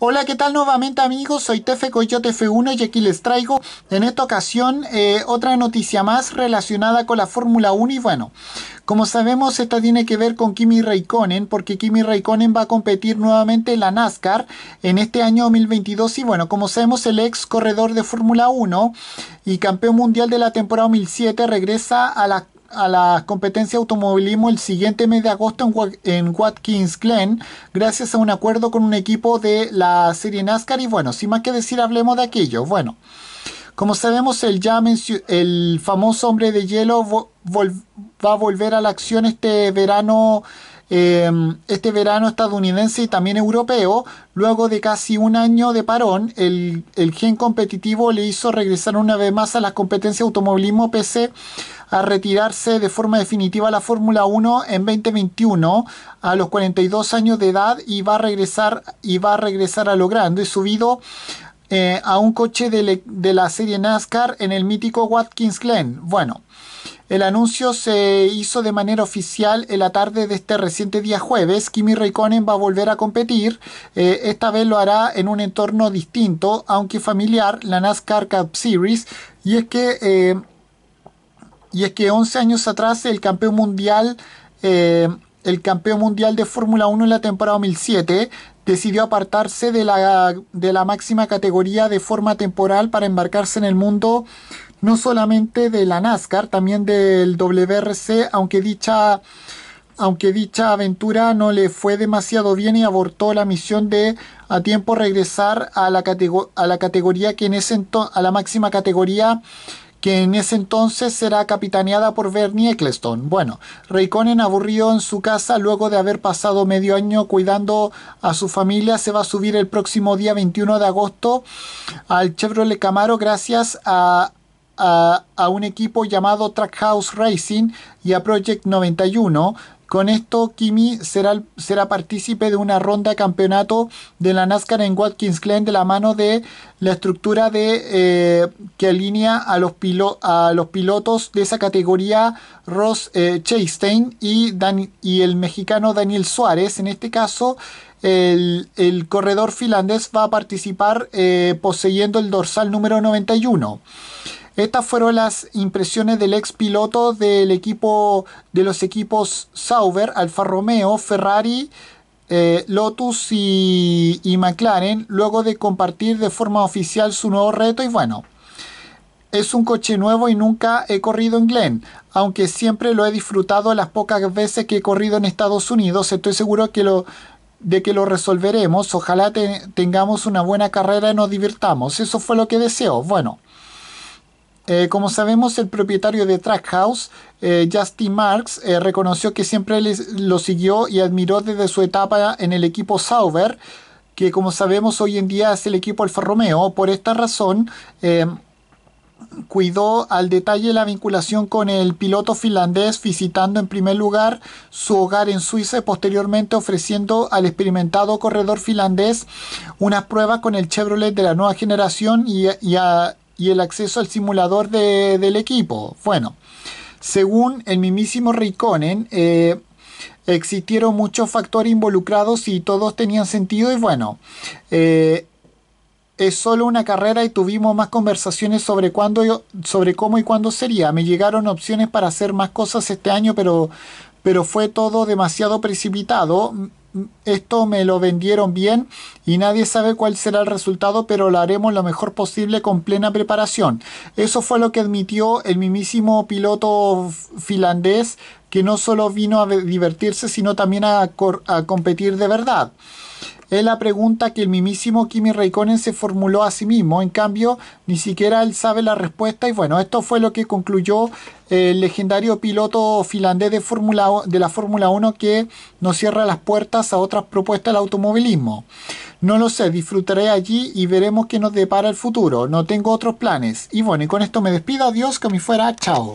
Hola, ¿qué tal nuevamente amigos? Soy Tefe Coyote F1 y aquí les traigo en esta ocasión eh, otra noticia más relacionada con la Fórmula 1 y bueno, como sabemos esta tiene que ver con Kimi Raikkonen porque Kimi Raikkonen va a competir nuevamente en la NASCAR en este año 2022 y bueno, como sabemos el ex corredor de Fórmula 1 y campeón mundial de la temporada 2007 regresa a la a la competencia automovilismo el siguiente mes de agosto en, Watkins Glen, gracias a un acuerdo con un equipo de la serie NASCAR. Y bueno, sin más que decir, hablemos de aquello. Bueno, como sabemos, el, ya el famoso hombre de hielo va a volver a la acción este verano Em, este verano estadounidense y también europeo, luego de casi un año de parón, el, gen competitivo le hizo regresar una vez más a las competencias de automovilismo pese a retirarse de forma definitiva a la Fórmula 1 en 2021 a los 42 años de edad y va a regresar y va a regresar a lo grande y subido eh, a un coche de, de, la serie NASCAR en el mítico Watkins Glen. Bueno, el anuncio se hizo de manera oficial en la tarde de este reciente día jueves. Kimi Raikkonen va a volver a competir. Eh, esta vez lo hará en un entorno distinto, aunque familiar, la NASCAR Cup Series. Y es que, eh, y es que 11 años atrás el campeón mundial... Eh, el mundial de Fórmula 1 en la temporada 2007 decidió apartarse de de la máxima categoría de forma temporal para embarcarse en el mundo no solamente de la NASCAR, también del WRC, aunque dicha, aunque dicha aventura no le fue demasiado bien y abortó la misión de a tiempo regresar a la, a la categoría que en ese a la máxima categoría que en ese entonces será capitaneada por Bernie Ecclestone. Bueno, Raikkonen aburrido en su casa luego de haber pasado medio año cuidando a su familia, se va a subir el próximo día 21 de agosto al Chevrolet Camaro gracias a a, un equipo llamado Trackhouse Racing y a Project 91, con esto, Kimi será, será partícipe de una ronda de campeonato de la NASCAR en Watkins Glen de la mano de la estructura de, eh, que alinea a los, a los pilotos de esa categoría Ross eh, Chastain y, Dan, y el mexicano Daniel Suárez. En este caso, el, corredor finlandés va a participar eh, poseyendo el dorsal número 91. Estas fueron las impresiones del ex piloto del equipo de los equipos Sauber, Alfa Romeo, Ferrari, eh, Lotus y, McLaren, luego de compartir de forma oficial su nuevo reto y bueno. Es un coche nuevo y nunca he corrido en Glen, aunque siempre lo he disfrutado las pocas veces que he corrido en Estados Unidos. Estoy seguro que lo, de que lo resolveremos. Ojalá tengamos una buena carrera y nos divirtamos. Eso fue lo que deseo. Bueno, eh, como sabemos, el propietario de Trackhouse, eh, Justin Marks, eh, reconoció que siempre lo siguió y admiró desde su etapa en el equipo Sauber, que como sabemos hoy en día es el equipo Alfa Romeo. Por esta razón, cuidó al detalle la vinculación con el piloto finlandés, visitando en primer lugar su hogar en Suiza y posteriormente ofreciendo al experimentado corredor finlandés unas pruebas con el Chevrolet de la nueva generación y, y a y el acceso al simulador del equipo. Bueno, según el mismísimo Rikkonen, eh, existieron muchos factores involucrados y todos tenían sentido y bueno, eh, es solo una carrera y tuvimos más conversaciones sobre cuándo, sobre cómo y cuándo sería. Me llegaron opciones para hacer más cosas este año, pero, pero fue todo demasiado precipitado esto me lo vendieron bien y nadie sabe cuál será el resultado, pero lo haremos lo mejor posible con plena preparación. Eso fue lo que admitió el mismísimo piloto finlandés que no solo vino a divertirse, sino también a, a competir de verdad. Es la pregunta que el mismísimo Kimi Raikkonen se formuló a sí mismo. En cambio, ni siquiera él sabe la respuesta. Y bueno, esto fue lo que concluyó el legendario piloto finlandés de, de la Fórmula 1 que nos cierra las puertas a otras propuestas del automovilismo. No lo sé, disfrutaré allí y veremos qué nos depara el futuro. No tengo otros planes. Y bueno, y con esto me despido. Adiós, que me fuera. Chao.